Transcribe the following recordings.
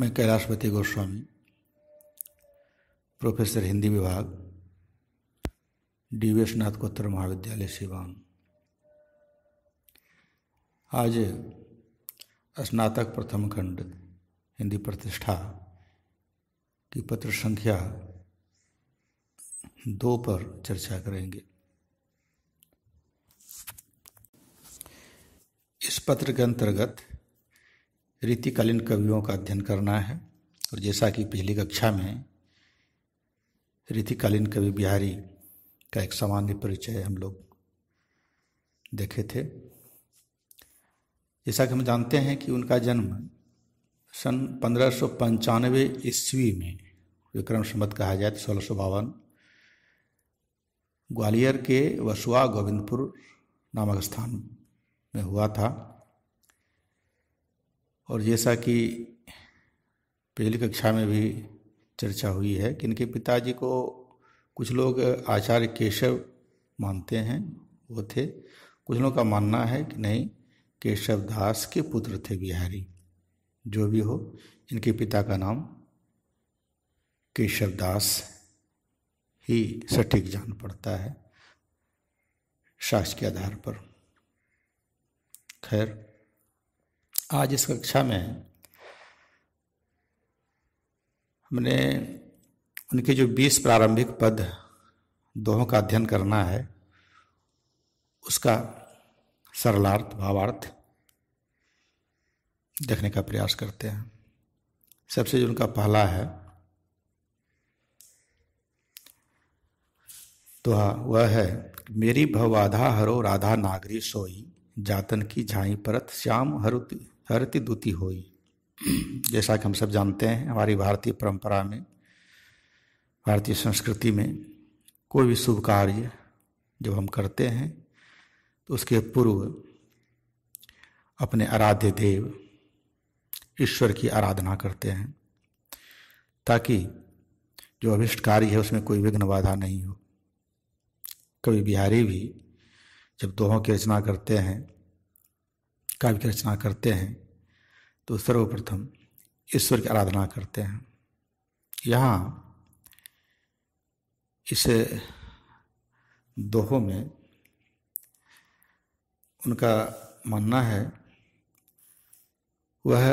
मैं कैलाशपति गोस्वामी प्रोफेसर हिंदी विभाग D we नाथकोत्तर महाविद्यालय शिवांग आज स्नातक प्रथम खंड हिंदी प्रतिष्ठा की पत्र संख्या दो पर चर्चा करेंगे इस पत्र के अंतर्गत रीतिकालीन कवियों का अध्ययन करना है और जैसा कि पिछली कक्षा में रीतिकालीन कवि बिहारी का एक सामान्य परिचय हम लोग देखे थे जैसा कि हम जानते हैं कि उनका जन्म सन पंद्रह सौ पंचानवे ईस्वी में विक्रम संबत कहा जाए तो सोलह सौ बावन ग्वालियर के वसुआ गोविंदपुर नामक स्थान में हुआ था और जैसा कि पहली कक्षा में भी चर्चा हुई है कि इनके पिताजी को कुछ लोग आचार्य केशव मानते हैं वो थे कुछ लोगों का मानना है कि नहीं केशव दास के पुत्र थे बिहारी जो भी हो इनके पिता का नाम केशव दास ही सटीक जान पड़ता है शास्त्र के आधार पर खैर आज इस कक्षा में हमने उनके जो 20 प्रारंभिक पद दोहों का अध्ययन करना है उसका सरलार्थ भावार्थ देखने का प्रयास करते हैं सबसे जो उनका पहला है तो हाँ वह है मेरी भवाधा हरो राधा नागरी सोई जातन की झाई परत श्याम हरुती हरति दूति होई जैसा कि हम सब जानते हैं हमारी भारतीय परंपरा में भारतीय संस्कृति में कोई भी शुभ कार्य जब हम करते हैं तो उसके पूर्व अपने आराध्य देव ईश्वर की आराधना करते हैं ताकि जो अभिष्ट कार्य है उसमें कोई विघ्न बाधा नहीं हो कवि बिहारी भी जब दोहों की रचना करते हैं काव्य की रचना करते हैं तो सर्वप्रथम ईश्वर की आराधना करते हैं यहाँ इस दोहों में उनका मानना है वह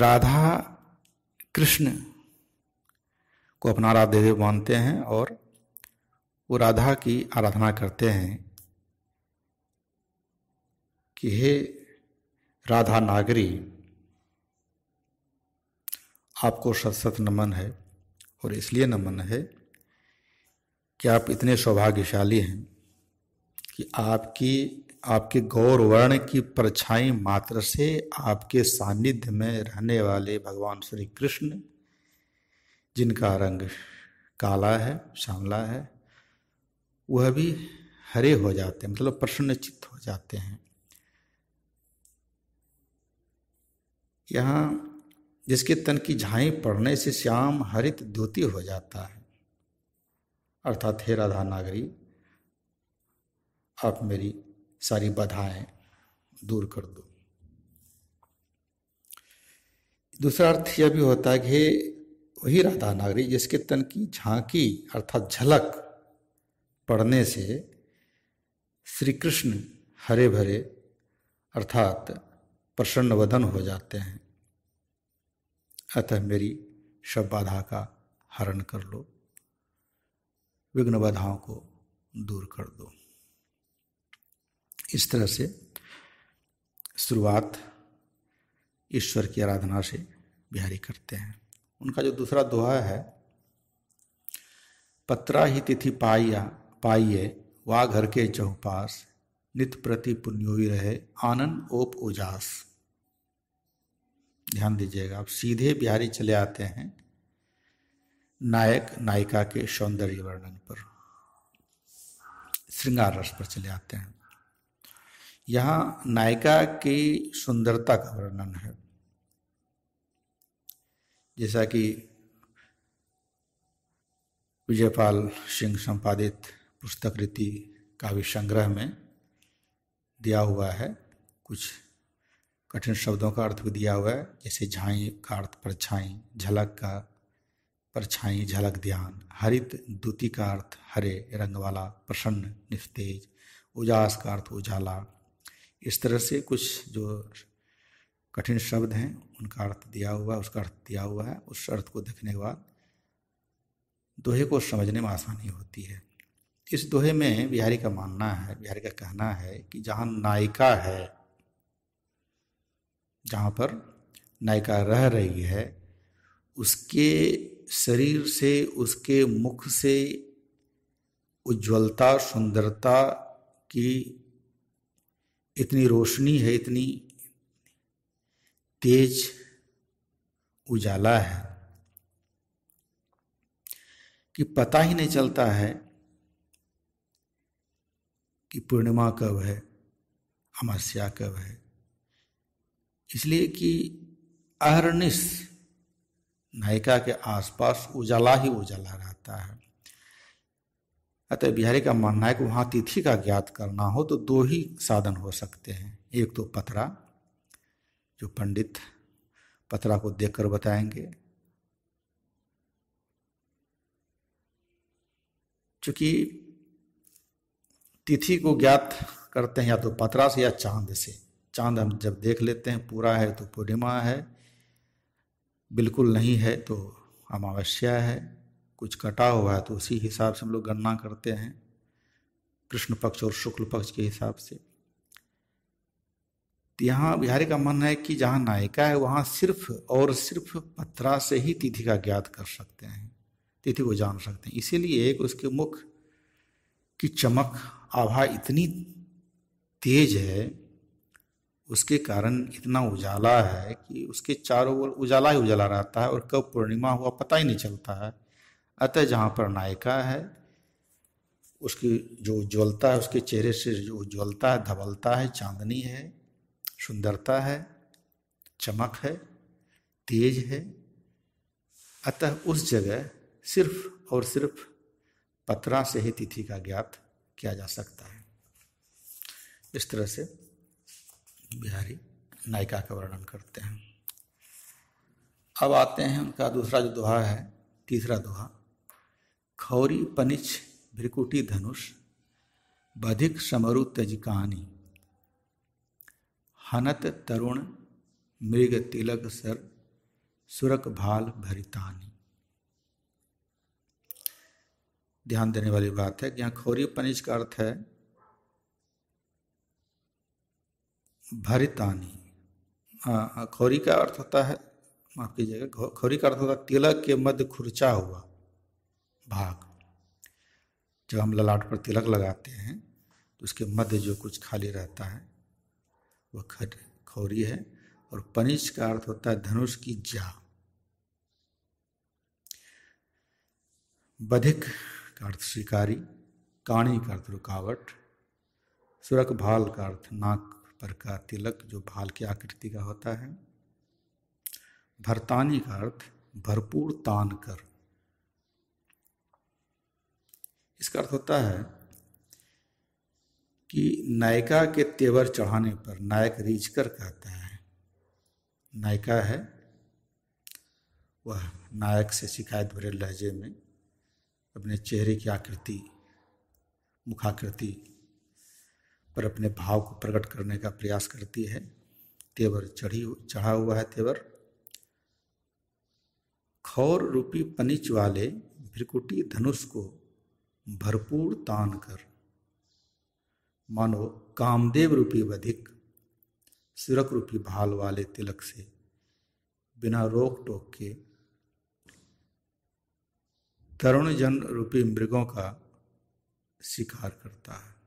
राधा कृष्ण को अपना आराध्य देव मानते हैं और वो राधा की आराधना करते हैं कि हे राधा नागरी आपको सत सत नमन है और इसलिए नमन है कि आप इतने सौभाग्यशाली हैं कि आपकी आपके गौरवर्ण की परछाई मात्र से आपके सानिध्य में रहने वाले भगवान श्री कृष्ण जिनका रंग काला है श्यामला है वह भी हरे हो जाते हैं मतलब प्रसन्नचित्त हो जाते हैं यहाँ जिसके तन की झाई पड़ने से श्याम हरित द्योति हो जाता है अर्थात हे राधा नागरी आप मेरी सारी बाधाएं दूर कर दो दूसरा अर्थ यह भी होता है कि वही राधा नागरी जिसके तन की झांकी अर्थात झलक पड़ने से श्री कृष्ण हरे भरे अर्थात प्रसन्न वदन हो जाते हैं अतः मेरी सब बाधा का हरण कर लो विघ्न बाधाओं को दूर कर दो इस तरह से शुरुआत ईश्वर की आराधना से बिहारी करते हैं उनका जो दूसरा दोहा है पत्रा ही तिथि पाइया पाइये वा घर के चौपास नित प्रति पुण्योई रहे आनंद ओप उजास ध्यान दीजिएगा आप सीधे बिहारी चले आते हैं नायक नायिका के सौंदर्य वर्णन पर श्रृंगार रस पर चले आते हैं यहाँ नायिका की सुंदरता का वर्णन है जैसा कि विजयपाल सिंह संपादित पुस्तक रीति काव्य संग्रह में दिया हुआ है कुछ कठिन शब्दों का अर्थ भी दिया हुआ है जैसे झाई का अर्थ परछाई झलक का परछाई झलक ध्यान हरित दूती का अर्थ हरे रंग वाला प्रसन्न निस्तेज उजास का अर्थ उजाला इस तरह से कुछ जो कठिन शब्द हैं उनका अर्थ दिया हुआ है उसका अर्थ दिया हुआ है उस अर्थ को देखने के बाद दोहे को समझने में आसानी होती है इस दोहे में बिहारी का मानना है बिहारी का कहना है कि जहाँ नायिका है जहाँ पर नायिका रह रही है उसके शरीर से उसके मुख से उज्ज्वलता सुंदरता की इतनी रोशनी है इतनी तेज उजाला है कि पता ही नहीं चलता है कि पूर्णिमा कब है अमावस्या कब है इसलिए कि अहरनिश नायिका के आसपास उजाला ही उजाला रहता है अतः बिहारी का मानना है कि वहाँ तिथि का ज्ञात करना हो तो दो ही साधन हो सकते हैं एक तो पतरा जो पंडित पतरा को देखकर बताएंगे चूंकि तिथि को ज्ञात करते हैं या तो पतरा से या चांद से चांद हम जब देख लेते हैं पूरा है तो पूर्णिमा है बिल्कुल नहीं है तो अमावस्या है कुछ कटा हुआ है तो उसी हिसाब से हम लोग गणना करते हैं कृष्ण पक्ष और शुक्ल पक्ष के हिसाब से तो यहाँ बिहारी का मन है कि जहाँ नायिका है वहाँ सिर्फ और सिर्फ पत्रा से ही तिथि का ज्ञात कर सकते हैं तिथि को जान सकते हैं इसीलिए उसके मुख की चमक आभा इतनी तेज है उसके कारण इतना उजाला है कि उसके चारों ओर उजाला ही उजाला रहता है और कब पूर्णिमा हुआ पता ही नहीं चलता है अतः जहाँ पर नायिका है उसकी जो उज्ज्वलता है उसके चेहरे से जो उज्ज्वलता है धवलता है चांदनी है सुंदरता है चमक है तेज है अतः उस जगह सिर्फ और सिर्फ पत्रा से ही तिथि का ज्ञात किया जा सकता है इस तरह से बिहारी नायिका का वर्णन करते हैं अब आते हैं उनका दूसरा जो दोहा है तीसरा दोहा खौरी पनिछ भ्रिकुटी धनुष बधिक समरु कहानी हनत तरुण मृग तिलक सर सुरक भाल भरितानी ध्यान देने वाली बात है कि यहाँ खौरी पनिच का अर्थ है भरितानी हाँ, हाँ, खौरी का अर्थ होता है माफ कीजिएगा खौरी का अर्थ होता है तिलक के मध्य खुरचा हुआ भाग जब हम ललाट पर तिलक लगाते हैं तो उसके मध्य जो कुछ खाली रहता है वह खट खौरी है और पनिश का अर्थ होता है धनुष की जा बधिक का अर्थ शिकारी काणी का अर्थ रुकावट सुरक भाल का अर्थ नाक पर का तिलक जो भाल की आकृति का होता है भरतानी का अर्थ भरपूर तान कर इसका अर्थ होता है कि नायिका के तेवर चढ़ाने पर नायक रीछ कर कहता है नायिका है वह नायक से शिकायत भरे लहजे में अपने चेहरे की आकृति मुखाकृति पर अपने भाव को प्रकट करने का प्रयास करती है तेवर चढ़ी चढ़ा हुआ है तेवर खौर रूपी पनिच वाले भ्रिकुटी धनुष को भरपूर तान कर मानो कामदेव रूपी वधिक सिरक रूपी भाल वाले तिलक से बिना रोक टोक के तरुण जन रूपी मृगों का शिकार करता है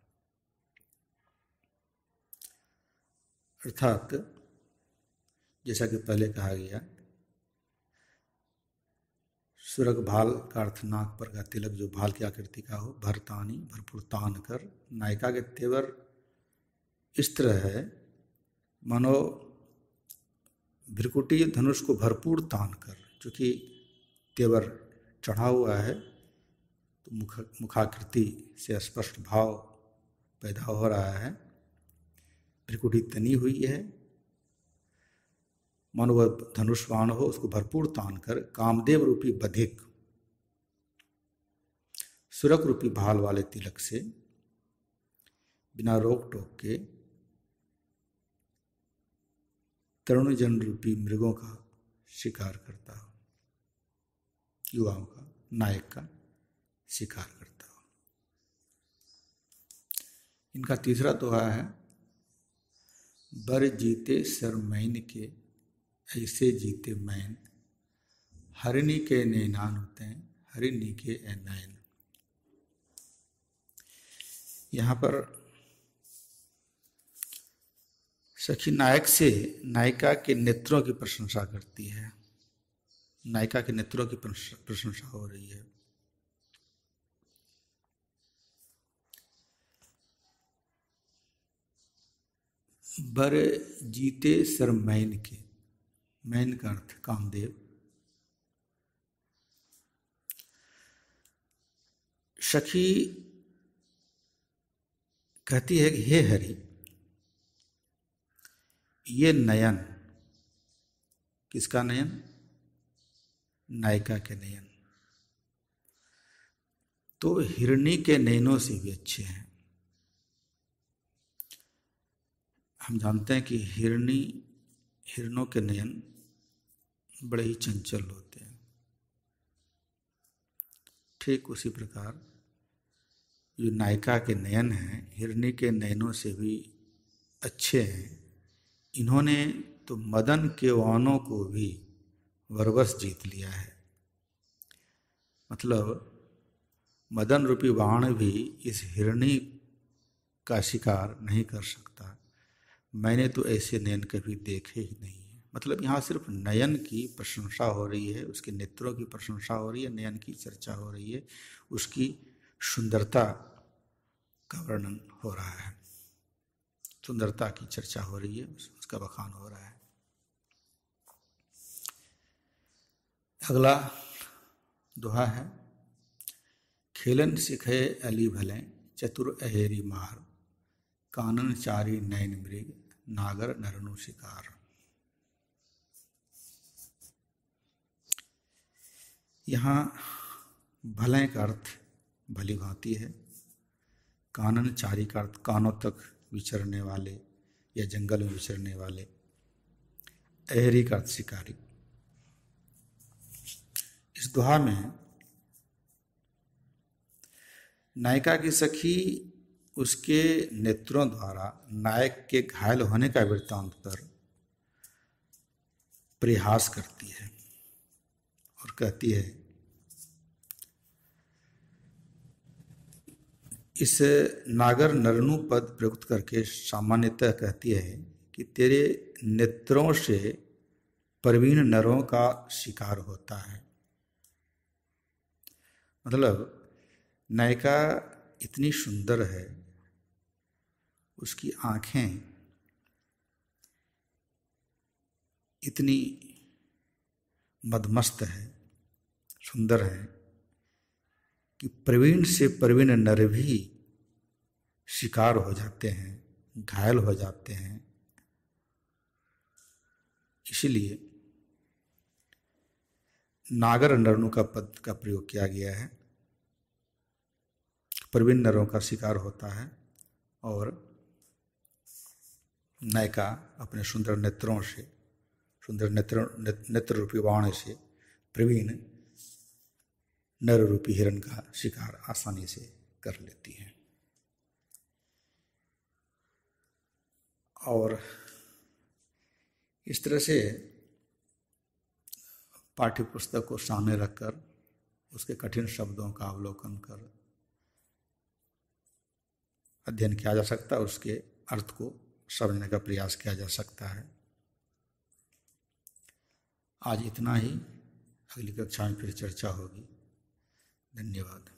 अर्थात जैसा कि पहले कहा गया सुरग भाल का अर्थ नाक पर का तिलक जो भाल की आकृति का हो भरतानी भरपूर तान कर नायिका के तेवर इस तरह है मानो भ्रिकुटी धनुष को भरपूर तान कर चूँकि तेवर चढ़ा हुआ है तो मुख मुखाकृति से स्पष्ट भाव पैदा हो रहा है त्रिकुटी तनी हुई है मनोव धनुष्वान हो उसको भरपूर तान कर कामदेव रूपी बधिक सुरक रूपी भाल वाले तिलक से बिना रोक टोक के तरुणजन रूपी मृगों का शिकार करता हो युवाओं का नायक का शिकार करता हो इनका तीसरा दोहा है बर जीते सर मैन के ऐसे जीते मैन हरिणी के नैनान होते हैं हरिणी के ए नैन यहाँ पर सखी नायक से नायिका के नेत्रों की प्रशंसा करती है नायिका के नेत्रों की प्रशंसा हो रही है बर जीते सर मैन के मैन का अर्थ कामदेव सखी कहती है कि हे हरि ये नयन किसका नयन नायिका के नयन तो हिरणी के नयनों से भी अच्छे हैं हम जानते हैं कि हिरणी हिरणों के नयन बड़े ही चंचल होते हैं ठीक उसी प्रकार जो नायिका के नयन हैं हिरणी के नयनों से भी अच्छे हैं इन्होंने तो मदन के वानों को भी वरवस जीत लिया है मतलब मदन रूपी वाण भी इस हिरणी का शिकार नहीं कर सकता मैंने तो ऐसे नयन कभी देखे ही नहीं है मतलब यहाँ सिर्फ नयन की प्रशंसा हो रही है उसके नेत्रों की प्रशंसा हो रही है नयन की चर्चा हो रही है उसकी सुंदरता का वर्णन हो रहा है सुंदरता की चर्चा हो रही है उसका बखान हो रहा है अगला दोहा है खेलन सिखे अली भले चतुर अहेरी मार कानन चारी नयन मृग नागर नरनु शिकार यहाँ भलय का अर्थ भली भांति है कानन चारी का अर्थ कानों तक विचरने वाले या जंगल में विचरने वाले अहरी का अर्थ शिकारी इस दुहा में नायिका की सखी उसके नेत्रों द्वारा नायक के घायल होने का वृत्तांत पर प्रयास करती है और कहती है इस नागर नरनु पद प्रयुक्त करके सामान्यतः कहती है कि तेरे नेत्रों से प्रवीण नरों का शिकार होता है मतलब नायिका इतनी सुंदर है उसकी आँखें इतनी मदमस्त है सुंदर है कि प्रवीण से प्रवीण नर भी शिकार हो जाते हैं घायल हो जाते हैं इसलिए नागर नरणु का पद का प्रयोग किया गया है प्रवीण नरों का शिकार होता है और नायिका अपने सुंदर नेत्रों से सुंदर नेत्र नेत्र रूपी वाण से प्रवीण नर रूपी हिरण का शिकार आसानी से कर लेती है और इस तरह से पाठ्य पुस्तक को सामने रखकर उसके कठिन शब्दों का अवलोकन कर अध्ययन किया जा सकता है उसके अर्थ को समझने का प्रयास किया जा सकता है आज इतना ही अगली कक्षा में फिर चर्चा होगी धन्यवाद